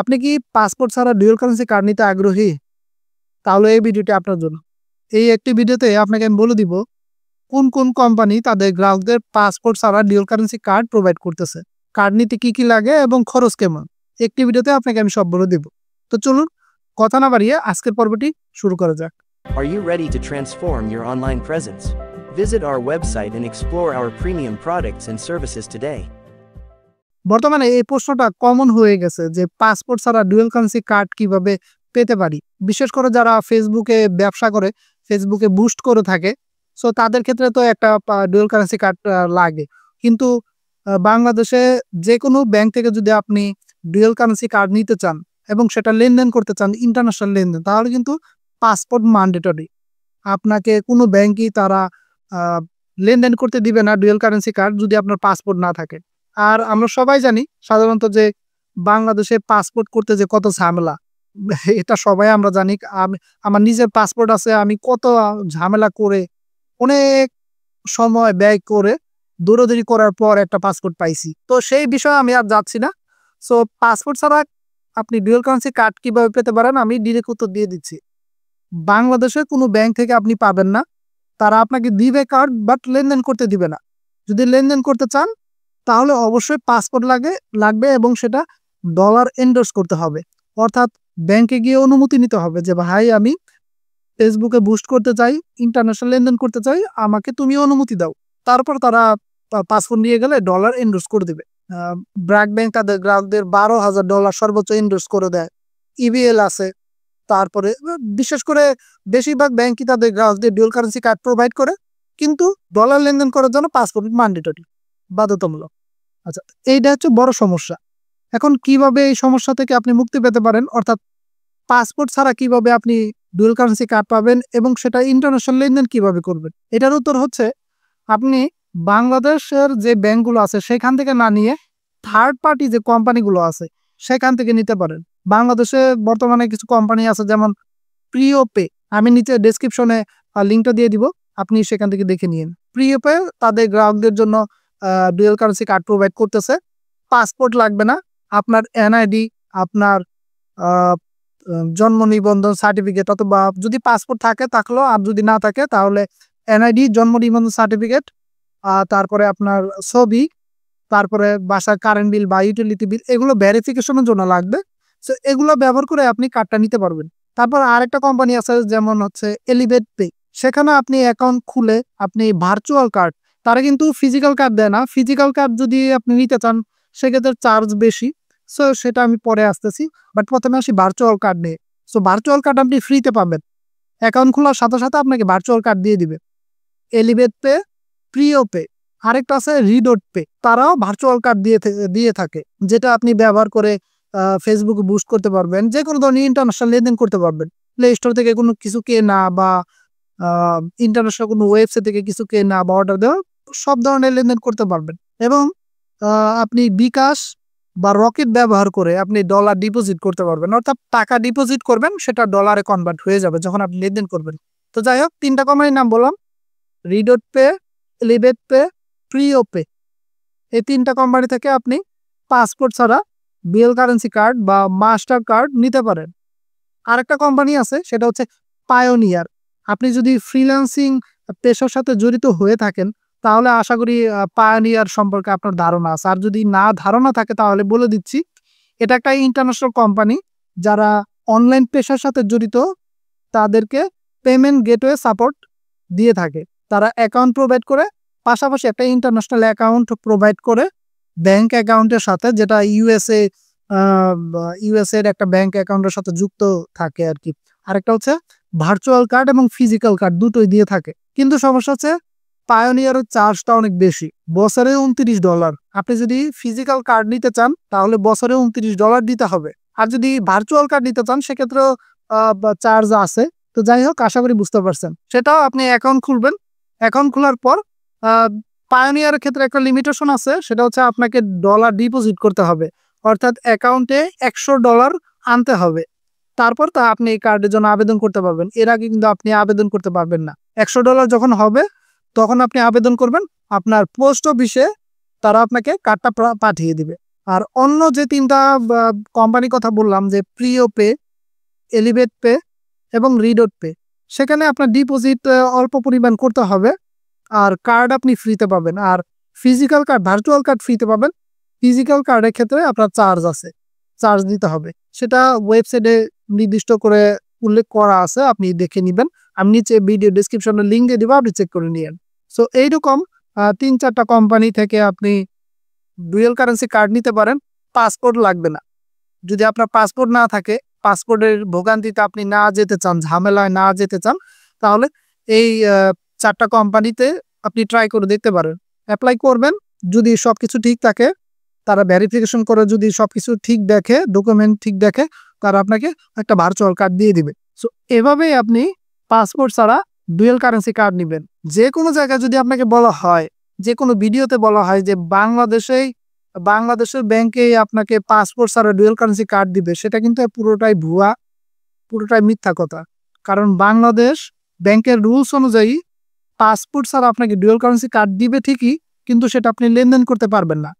আপনি কি পাসপোর্ট ছাড়া ডুয়েল কারেন্সি কার্ড নিতে আগ্রহী তাহলে এই ভিডিওটি আপনার জন্য এই একটি ভিডিওতে আপনাকে আমি বলে দিব কোন কোন কোম্পানি তাদের গ্রাহকদের পাসপোর্ট ছাড়া ডিউল কারেন্সি কার্ড প্রোভাইড করতেছে কার্ড নিতে কী কী লাগে এবং খরচ কেমন একটি ভিডিওতে আপনাকে আমি সব বলে দিব তো চলুন কথা না বাড়িয়ে আজকের পর্বটি শুরু করা যাক Are you ready to transform your online presence? Visit our website and explore our premium products and services today. বর্তমানে এই প্রশ্নটা কমন হয়ে গেছে যে পাসপোর্ট ছাড়া ডুয়েল কারেন্সি কার্ড কিভাবে পেতে পারি বিশেষ করে যারা ফেসবুকে ব্যবসা করে ফেসবুকে বুস্ট করে থাকে সো তাদের ক্ষেত্রে তো একটা ডুয়েল কারেন্সি কার্ড লাগে কিন্তু বাংলাদেশে যে কোনো ব্যাংক থেকে যদি আপনি ডুয়েল কারেন্সি কার্ড নিতে চান এবং সেটা লেনদেন করতে চান ইন্টারন্যাশনাল লেনদেন তাহলে কিন্তু পাসপোর্ট ম্যান্ডেটরি আপনাকে কোনো ব্যাংকই তারা লেনদেন করতে দিবে না ডুয়েল কারেন্সি কার্ড যদি আপনার পাসপোর্ট না থাকে আর আমরা সবাই জানি সাধারণত যে বাংলাদেশে পাসপোর্ট করতে যে কত ঝামেলা এটা সবাই আমরা জানি আমার নিজের পাসপোর্ট আছে আমি কত ঝামেলা করে অনেক সময় ব্যয় করে দৌড়াদৌড়ি করার পর একটা পাসপোর্ট পাইছি তো সেই বিষয়ে আমি আর যাচ্ছি না সো পাসপোর্ট ছাড়া আপনি ডুয়েল কারেন্সি কার্ড কীভাবে পেতে পারেন আমি ডিরেক্ট উত্তর দিয়ে দিচ্ছি বাংলাদেশের কোনো ব্যাংক থেকে আপনি পাবেন না তারা আপনাকে দিবে কার্ড বাট লেনদেন করতে দিবে না যদি লেনদেন করতে চান তাহলে অবশ্যই পাসপোর্ট লাগে লাগবে এবং সেটা ডলার এন্ডোর্স করতে হবে অর্থাৎ ব্যাংকে গিয়ে অনুমতি নিতে হবে যে ভাই আমি ফেসবুকে বুস্ট করতে চাই ইন্টারন্যাশনাল লেনদেন করতে চাই আমাকে তুমি অনুমতি দাও তারপর তারা পাসপোর্ট নিয়ে গেলে ডলার এন্ডোর্স করে দেবে ব্র্যাক ব্যাংক তাদের গ্রাহকদের বারো হাজার ডলার সর্বোচ্চ এন্ডোর্স করে দেয় ইভিএল e আছে তারপরে বিশেষ করে বেশিরভাগ ব্যাংকই তাদের গ্রাহকদের ডিউল কারেন্সি কার্ড প্রোভাইড করে কিন্তু ডলার লেনদেন করার জন্য পাসপোর্ট ম্যান্ডেটরি বাধ্যতামূলক আচ্ছা এইটা হচ্ছে বড় সমস্যা এখন কিভাবে এই সমস্যা থেকে আপনি মুক্তি পেতে পারেন অর্থাৎ পাসপোর্ট ছাড়া কিভাবে আপনি ডুয়েল কারেন্সি কার্ড পাবেন এবং সেটা ইন্টারন্যাশনাল লেনদেন কিভাবে করবেন এটার উত্তর হচ্ছে আপনি বাংলাদেশের যে ব্যাংকগুলো আছে সেখান থেকে না নিয়ে থার্ড পার্টি যে কোম্পানিগুলো আছে সেখান থেকে নিতে পারেন বাংলাদেশে বর্তমানে কিছু কোম্পানি আছে যেমন প্রিয় পে আমি নিচে ডিসক্রিপশনে লিঙ্কটা দিয়ে দিব আপনি সেখান থেকে দেখে নিন প্রিয় পে তাদের গ্রাহকদের জন্য ডুয়েল কারেন্সি কার্ড প্রোভাইড করতেছে পাসপোর্ট লাগবে না আপনার এনআইডি আপনার জন্ম নিবন্ধন সার্টিফিকেট অথবা যদি পাসপোর্ট থাকে তাহলেও আর যদি না থাকে তাহলে এনআইডি জন্ম নিবন্ধন সার্টিফিকেট তারপরে আপনার ছবি তারপরে বাসার কারেন্ট বিল বা ইউটিলিটি বিল এগুলো ভ্যারিফিকেশনের জন্য লাগবে সো এগুলো ব্যবহার করে আপনি কার্ডটা নিতে পারবেন তারপর আরেকটা কোম্পানি আছে যেমন হচ্ছে এলিভেট পে সেখানে আপনি অ্যাকাউন্ট খুলে আপনি ভার্চুয়াল কার্ড তারা কিন্তু ফিজিক্যাল কার্ড দেয় না ফিজিক্যাল কার্ড যদি আপনি নিতে চান সেক্ষেত্রে চার্জ বেশি সো সেটা আমি পরে আসতেছি বাট প্রথমে আসি ভার্চুয়াল কার্ড নিয়ে সো ভার্চুয়াল কার্ড আপনি ফ্রিতে পাবেন অ্যাকাউন্ট খোলার সাথে সাথে আপনাকে ভার্চুয়াল কার্ড দিয়ে দিবে এলিভেট পে প্রিও পে আরেকটা আছে রিডোট পে তারাও ভার্চুয়াল কার্ড দিয়ে দিয়ে থাকে যেটা আপনি ব্যবহার করে ফেসবুকে বুস্ট করতে পারবেন যে কোনো ধরনের ইন্টারন্যাশনাল লেনদেন করতে পারবেন প্লে স্টোর থেকে কোনো কিছু কেনা বা ইন্টারন্যাশনাল কোনো ওয়েবসাইট থেকে কিছু কেনা বা অর্ডার দেওয়া সব ধরনের লেনদেন করতে পারবেন এবং আপনি বিকাশ বা রকেট ব্যবহার করে আপনি ডলার ডিপোজিট করতে পারবেন অর্থাৎ টাকা ডিপোজিট করবেন সেটা ডলারে কনভার্ট হয়ে যাবে যখন আপনি লেনদেন করবেন তো যাই হোক তিনটা কোম্পানির নাম বললাম রিডোট পে লিবেট পে প্রিও পে এই তিনটা কোম্পানি থেকে আপনি পাসপোর্ট ছাড়া বিএল কারেন্সি কার্ড বা মাস্টার কার্ড নিতে পারেন আরেকটা কোম্পানি আছে সেটা হচ্ছে পায়োনিয়ার আপনি যদি ফ্রিল্যান্সিং পেশার সাথে জড়িত হয়ে থাকেন তাহলে আশা করি পায়ানিয়ার সম্পর্কে আপনার ধারণা আছে আর যদি না ধারণা থাকে তাহলে বলে দিচ্ছি এটা একটা ইন্টারন্যাশনাল কোম্পানি যারা অনলাইন পেশার সাথে জড়িত তাদেরকে পেমেন্ট গেটওয়ে সাপোর্ট দিয়ে থাকে তারা অ্যাকাউন্ট প্রোভাইড করে পাশাপাশি একটা ইন্টারন্যাশনাল অ্যাকাউন্ট প্রোভাইড করে ব্যাংক অ্যাকাউন্টের সাথে যেটা ইউএসএ ইউএসএর একটা ব্যাংক অ্যাকাউন্টের সাথে যুক্ত থাকে আর কি আরেকটা হচ্ছে ভার্চুয়াল কার্ড এবং ফিজিক্যাল কার্ড দুটোই দিয়ে থাকে কিন্তু সমস্যা হচ্ছে পায়োনিয়ারের চার্জটা অনেক বেশি বছরে উনত্রিশ ডলার আপনি যদি ফিজিক্যাল কার্ড নিতে চান তাহলে বছরে উনত্রিশ ডলার দিতে হবে আর যদি ভার্চুয়াল কার্ড নিতে চান সেক্ষেত্রেও চার্জ আছে তো যাই হোক আশা করি বুঝতে পারছেন সেটাও আপনি অ্যাকাউন্ট খুলবেন অ্যাকাউন্ট খোলার পর পায়োনিয়ারের ক্ষেত্রে একটা লিমিটেশন আছে সেটা হচ্ছে আপনাকে ডলার ডিপোজিট করতে হবে অর্থাৎ অ্যাকাউন্টে একশো ডলার আনতে হবে তারপর তা আপনি এই কার্ডের জন্য আবেদন করতে পারবেন এর আগে কিন্তু আপনি আবেদন করতে পারবেন না একশো ডলার যখন হবে তখন আপনি আবেদন করবেন আপনার পোস্ট অফিসে তারা আপনাকে কার্ডটা পাঠিয়ে দিবে আর অন্য যে তিনটা কোম্পানি কথা বললাম যে প্রিও পে এলিভেট পে এবং রিডোট পে সেখানে আপনার ডিপোজিট অল্প পরিমাণ করতে হবে আর কার্ড আপনি ফ্রিতে পাবেন আর ফিজিক্যাল কার্ড ভার্চুয়াল কার্ড ফ্রিতে পাবেন ফিজিক্যাল কার্ডের ক্ষেত্রে আপনার চার্জ আছে চার্জ দিতে হবে সেটা ওয়েবসাইটে নির্দিষ্ট করে উল্লেখ করা আছে আপনি দেখে নেবেন আমি নিচে ভিডিও ডিসক্রিপশনে লিঙ্ক দিয়ে দেবো আপনি চেক করে নিন সো এইরকম তিন চারটা কোম্পানি থেকে আপনি ডুয়েল কারেন্সি কার্ড নিতে পারেন পাসপোর্ট লাগবে না যদি আপনার পাসপোর্ট না থাকে পাসপোর্টের ভোগান্তিতে আপনি না যেতে চান ঝামেলায় না যেতে চান তাহলে এই চারটা কোম্পানিতে আপনি ট্রাই করে দেখতে পারেন অ্যাপ্লাই করবেন যদি সব কিছু ঠিক থাকে তারা ভ্যারিফিকেশন করে যদি সব কিছু ঠিক দেখে ডকুমেন্ট ঠিক দেখে তারা আপনাকে একটা ভার্চুয়াল কার্ড দিয়ে দিবে সো এভাবেই আপনি পাসপোর্ট ছাড়া ডুয়েল কারেন্সি কার্ড নেবেন যে কোনো জায়গায় যদি আপনাকে বলা হয় যে কোনো ভিডিওতে বলা হয় যে বাংলাদেশেই বাংলাদেশের ব্যাংকে আপনাকে পাসপোর্ট ছাড়া ডুয়েল কারেন্সি কার্ড দিবে সেটা কিন্তু পুরোটাই ভুয়া পুরোটাই মিথ্যা কথা কারণ বাংলাদেশ ব্যাংকের রুলস অনুযায়ী পাসপোর্ট ছাড়া আপনাকে ডুয়েল কারেন্সি কার্ড দিবে ঠিকই কিন্তু সেটা আপনি লেনদেন করতে পারবেন না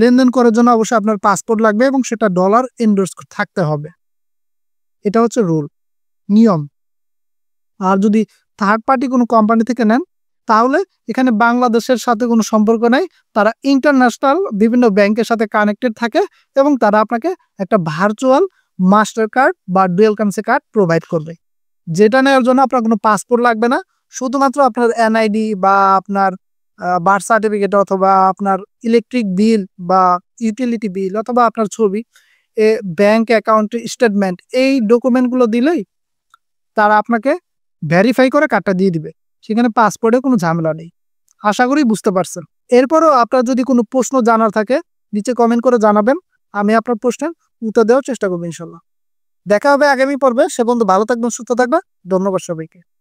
লেনদেন করার জন্য অবশ্যই আপনার পাসপোর্ট লাগবে এবং সেটা ডলার এন্ডোর্স থাকতে হবে এটা হচ্ছে রুল নিয়ম আর যদি থার্ড পার্টি কোনো কোম্পানি থেকে নেন তাহলে এখানে বাংলাদেশের সাথে কোনো সম্পর্ক নেই তারা ইন্টারন্যাশনাল বিভিন্ন ব্যাংকের সাথে কানেক্টেড থাকে এবং তারা আপনাকে একটা ভার্চুয়াল মাস্টার কার্ড বা ডুয়েল কারেন্সি কার্ড প্রোভাইড করবে যেটা নেওয়ার জন্য আপনার কোনো পাসপোর্ট লাগবে না শুধুমাত্র আপনার এনআইডি বা আপনার বার্থ সার্টিফিকেট অথবা আপনার ইলেকট্রিক বিল বা ইউটিলিটি বিল অথবা আপনার ছবি এ ব্যাংক অ্যাকাউন্ট স্টেটমেন্ট এই ডকুমেন্টগুলো দিলেই তারা আপনাকে ভ্যারিফাই করে কার্ডটা দিয়ে দিবে সেখানে পাসপোর্টে কোনো ঝামেলা নেই আশা করি বুঝতে পারছেন এরপরও আপনার যদি কোনো প্রশ্ন জানার থাকে নিচে কমেন্ট করে জানাবেন আমি আপনার প্রশ্নের উত্তর দেওয়ার চেষ্টা করবো ইনশাল্লাহ দেখা হবে আগামী পর্বে সে বন্ধু ভালো থাকবেন সুস্থ থাকবেন ধন্যবাদ সবাইকে